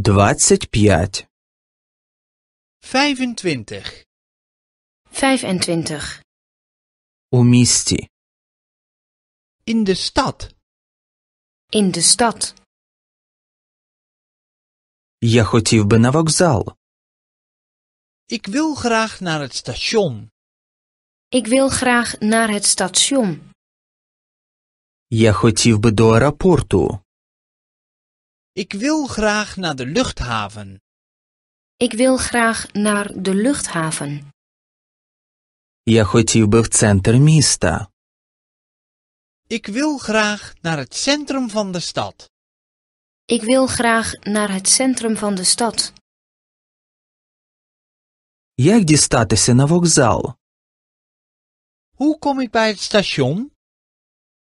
25 25 У місті In de stad In de stad Я хотів би на вокзал Ik wil graag naar het station Ik wil graag naar het station Я хотів би до аеропорту ik wil graag naar de luchthaven. Ik wil graag naar de luchthaven. Я хотів в центр міста. Ik wil graag naar het centrum van de stad. Ik wil graag naar het centrum van de stad. Як дістатися на вокзал? Hoe kom ik bij het station?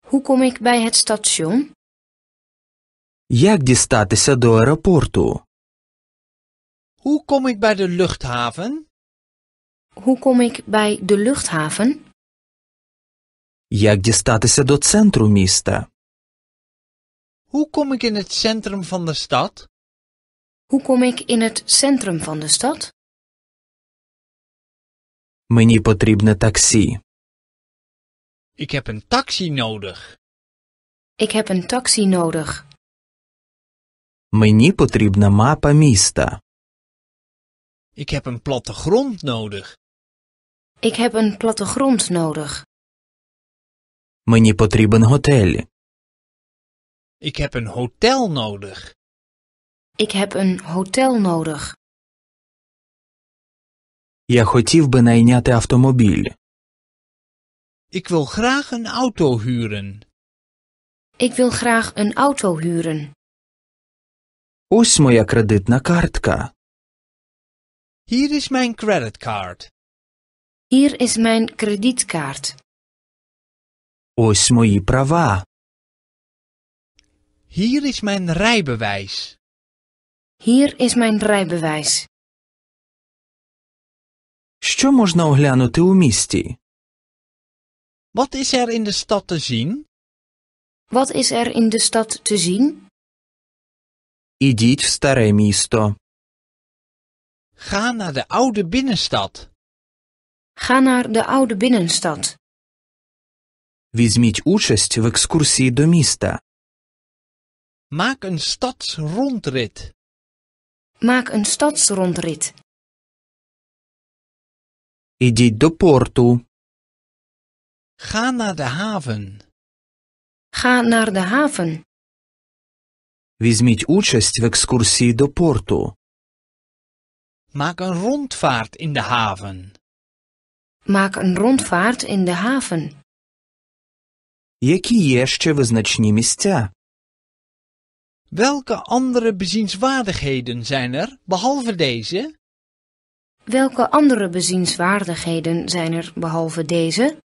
Hoe kom ik bij het station? Як дістатися до аеропорту? Hoe kom ik bij de luchthaven? Hoe kom ik bij de luchthaven? Як дістатися до центру міста? Hoe kom ik in het centrum van de stad? Hoe kom ik in het centrum van de stad? Мені потрібне таксі. Ik heb een taxi nodig. Ik heb een taxi nodig. Мені потрібна мапа міста. Ik heb een plattegrond nodig. Ik heb een plattegrond nodig. Мені потрібен готель. Ik heb een hotel nodig. Ik heb een hotel nodig. Я хотів би найняти автомобіль. Ik wil graag een auto huren. Ik wil graag een auto huren. Ось моя кредитна картка. Hier is mijn creditcard. Hier is mijn kredietkaart. Ось мої права. Hier is mijn rijbewijs. Hier is mijn rijbewijs. Що можна оглянути у місті? Wat is er in de stad te zien? Wat is er in de stad te zien? Ідіть в старе місто. Ga naar de oude binnenstad. Ga naar de oude binnenstad. Візьміть участь в екскурсії до міста. Maak een stadsrondrit. Maak een stadsrondrit. Ідіть до порту. Ga naar de haven. Ga naar de haven. Візьміть участь в екскурсії до порту. Maak een rondvaart in de haven. Maak een rondvaart in de haven. Які є ще визначні Welke andere bezienswaardigheden zijn er, behalve deze? Welke andere bezienswaardigheden zijn er behalve deze?